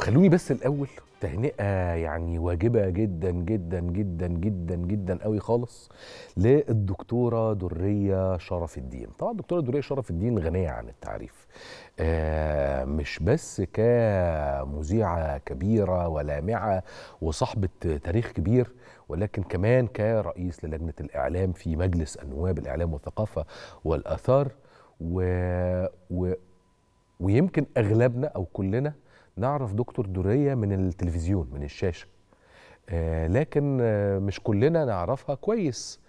خلوني بس الاول تهنئه يعني واجبه جدا جدا جدا جدا جدا قوي خالص للدكتوره دريه شرف الدين طبعا الدكتوره دريه شرف الدين غنيه عن التعريف آه، مش بس كمذيعه كبيره ولامعه وصاحبه تاريخ كبير ولكن كمان كرئيس للجنه الاعلام في مجلس النواب الاعلام والثقافه والاثار و... و... ويمكن اغلبنا او كلنا نعرف دكتور دريه من التلفزيون من الشاشه آه، لكن آه، مش كلنا نعرفها كويس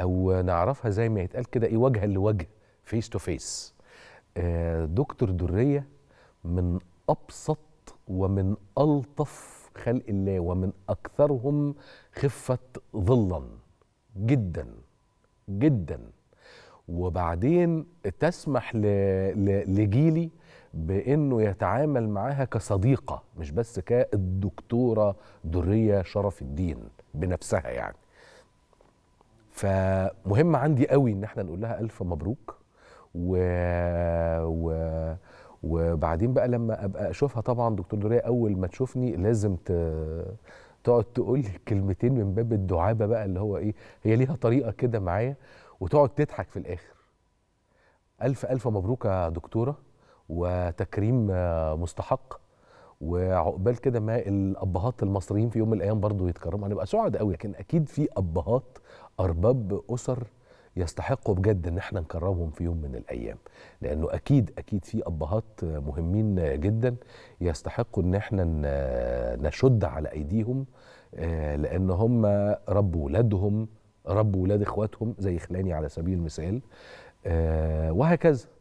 او نعرفها زي ما يتقال كده ايه وجها لوجه فيس تو فيس دكتور دريه من ابسط ومن الطف خلق الله ومن اكثرهم خفه ظلا جدا جدا وبعدين تسمح لجيلي بانه يتعامل معاها كصديقه مش بس كالدكتوره دريه شرف الدين بنفسها يعني فمهم عندي قوي ان احنا نقول لها الف مبروك و... و... وبعدين بقى لما ابقى اشوفها طبعا دكتور دريه اول ما تشوفني لازم ت... تقعد تقول لي كلمتين من باب الدعابه بقى اللي هو ايه هي ليها طريقه كده معايا وتقعد تضحك في الاخر الف الف مبروك يا دكتوره وتكريم مستحق وعقبال كده ما الابهات المصريين في يوم من الايام برضو يتكرموا هنبقى سعد قوي لكن اكيد في ابهات ارباب اسر يستحقوا بجد ان احنا نكرمهم في يوم من الايام لانه اكيد اكيد في ابهات مهمين جدا يستحقوا ان احنا نشد على ايديهم آه، لان هم ربوا ولادهم ربوا ولاد اخواتهم زي خلاني على سبيل المثال آه، وهكذا